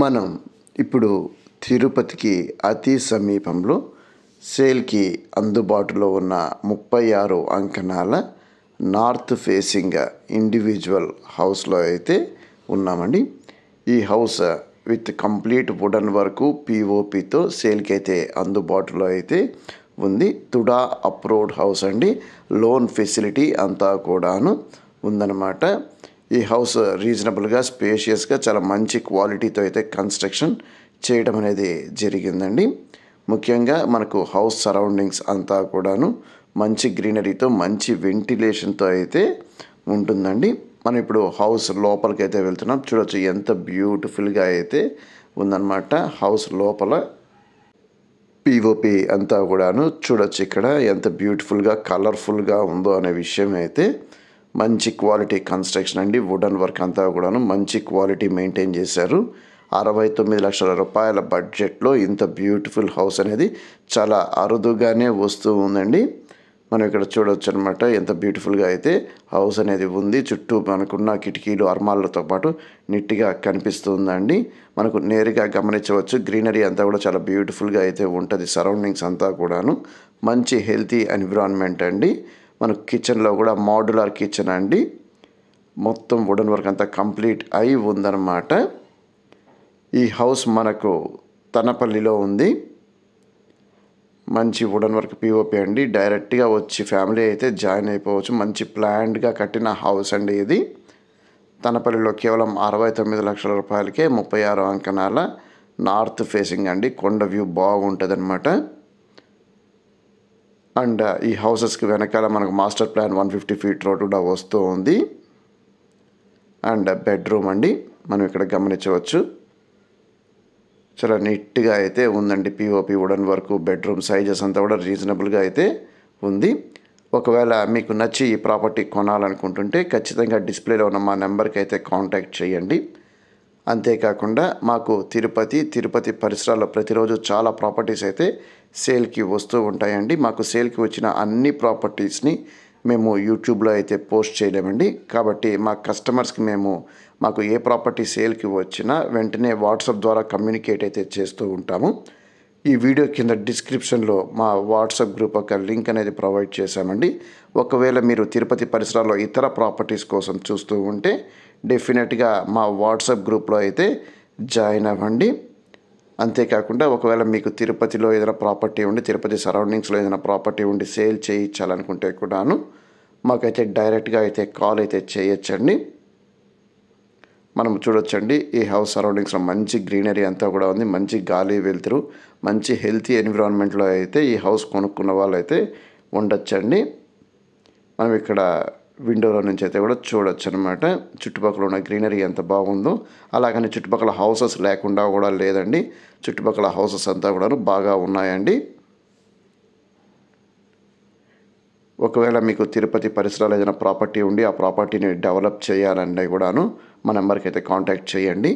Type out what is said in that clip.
మనం ఇప్పుడు తిరుపతికి అతి సమీపంలో సేల్కి అందుబాటులో ఉన్న ముప్పై ఆరు అంకణాల నార్త్ ఫేసింగ్ ఇండివిజువల్ హౌస్లో అయితే ఉన్నామండి ఈ హౌస్ విత్ కంప్లీట్ వుడన్ వరకు పిఓపితో సేల్కి అయితే అందుబాటులో అయితే ఉంది తుడా అప్రూవ్డ్ హౌస్ అండి లోన్ ఫెసిలిటీ అంతా కూడాను ఉందన్నమాట ఈ హౌస్ రీజనబుల్గా స్పేషియస్గా చాలా మంచి క్వాలిటీతో అయితే కన్స్ట్రక్షన్ చేయడం అనేది జరిగిందండి ముఖ్యంగా మనకు హౌస్ సరౌండింగ్స్ అంతా కూడాను మంచి గ్రీనరీతో మంచి వెంటిలేషన్తో అయితే ఉంటుందండి మనం ఇప్పుడు హౌస్ లోపలికి అయితే వెళ్తున్నాం చూడొచ్చు ఎంత బ్యూటిఫుల్గా అయితే ఉందన్నమాట హౌస్ లోపల పిఓపి అంతా కూడాను చూడొచ్చు ఇక్కడ ఎంత బ్యూటిఫుల్గా కలర్ఫుల్గా ఉందో అనే విషయం అయితే మంచి క్వాలిటీ కన్స్ట్రక్షన్ అండి వుడన్ వర్క్ అంతా కూడాను మంచి క్వాలిటీ మెయింటైన్ చేశారు అరవై తొమ్మిది లక్షల రూపాయల బడ్జెట్లో ఇంత బ్యూటిఫుల్ హౌస్ అనేది చాలా అరుదుగానే వస్తూ ఉందండి మనం ఇక్కడ చూడవచ్చు అనమాట ఎంత బ్యూటిఫుల్గా అయితే హౌస్ అనేది ఉంది చుట్టూ మనకున్న కిటికీలు అర్మాలతో పాటు నీట్గా కనిపిస్తుందండి మనకు నేరుగా గమనించవచ్చు గ్రీనరీ అంతా కూడా చాలా బ్యూటిఫుల్గా అయితే ఉంటుంది సరౌండింగ్స్ అంతా కూడాను మంచి హెల్తీ ఎన్విరాన్మెంట్ అండి మన కిచెన్లో కూడా మాడ్యులర్ కిచెన్ అండి మొత్తం వుడెన్ వర్క్ అంతా కంప్లీట్ అయి ఉందన్నమాట ఈ హౌస్ మనకు తనపల్లిలో ఉంది మంచి వుడెన్ వర్క్ పిఓపి అండి డైరెక్ట్గా వచ్చి ఫ్యామిలీ అయితే జాయిన్ అయిపోవచ్చు మంచి ప్లాండ్గా కట్టిన హౌస్ అండి ఇది తనపల్లిలో కేవలం అరవై తొమ్మిది లక్షల రూపాయలకే ముప్పై ఆరు అంకణాల నార్త్ ఫేసింగ్ అండి కొండ వ్యూ బాగుంటుంది అండ్ ఈ హౌసెస్కి వెనకాల మనకు master plan one fifty feet road కూడా వస్తూ ఉంది అండ్ బెడ్రూమ్ అండి మనం ఇక్కడ గమనించవచ్చు చాలా నీట్గా అయితే ఉందండి పిఓపి ఉడన్ వరకు బెడ్రూమ్ సైజెస్ అంతా కూడా రీజనబుల్గా అయితే ఉంది ఒకవేళ మీకు నచ్చి ఈ ప్రాపర్టీ కొనాలనుకుంటుంటే ఖచ్చితంగా డిస్ప్లేలో ఉన్న మా నెంబర్కి అయితే కాంటాక్ట్ చేయండి అంతేకాకుండా మాకు తిరుపతి తిరుపతి పరిసరాల్లో ప్రతిరోజు చాలా ప్రాపర్టీస్ అయితే సేల్కి వస్తూ ఉంటాయండి మాకు సేల్కి వచ్చిన అన్ని ప్రాపర్టీస్ని మేము యూట్యూబ్లో అయితే పోస్ట్ చేయలేమండి కాబట్టి మా కస్టమర్స్కి మేము మాకు ఏ ప్రాపర్టీ సేల్కి వచ్చినా వెంటనే వాట్సాప్ ద్వారా కమ్యూనికేట్ అయితే చేస్తూ ఉంటాము ఈ వీడియో కింద డిస్క్రిప్షన్లో మా వాట్సాప్ గ్రూప్ యొక్క లింక్ అనేది ప్రొవైడ్ చేశామండి ఒకవేళ మీరు తిరుపతి పరిసరాల్లో ఇతర ప్రాపర్టీస్ కోసం చూస్తూ ఉంటే డెఫినెట్గా మా వాట్సాప్ గ్రూప్లో అయితే జాయిన్ అవ్వండి అంతేకాకుండా ఒకవేళ మీకు తిరుపతిలో ఏదైనా ప్రాపర్టీ ఉండి తిరుపతి సరౌండింగ్స్లో ఏదైనా ప్రాపర్టీ ఉండి సేల్ చేయించాలనుకుంటే కూడాను మాకైతే డైరెక్ట్గా అయితే కాల్ అయితే చేయొచ్చండి మనం చూడొచ్చండి ఈ హౌస్ సరౌండింగ్స్లో మంచి గ్రీనరీ అంతా కూడా ఉంది మంచి గాలి వెళ్తురు మంచి హెల్తీ ఎన్విరాన్మెంట్లో అయితే ఈ హౌస్ కొనుక్కున్న వాళ్ళైతే ఉండొచ్చండి మనం ఇక్కడ విండోలో నుంచి అయితే కూడా చూడొచ్చు అనమాట చుట్టుపక్కల ఉన్న గ్రీనరీ ఎంత బాగుందో అలాగని చుట్టుపక్కల హౌసెస్ లేకుండా కూడా లేదండి చుట్టుపక్కల హౌసెస్ అంతా కూడా బాగా ఉన్నాయండి ఒకవేళ మీకు తిరుపతి పరిసరాలు ఏదైనా ప్రాపర్టీ ఉండి ఆ ప్రాపర్టీని డెవలప్ చేయాలంటే కూడాను మా నెంబర్కి అయితే కాంటాక్ట్ చేయండి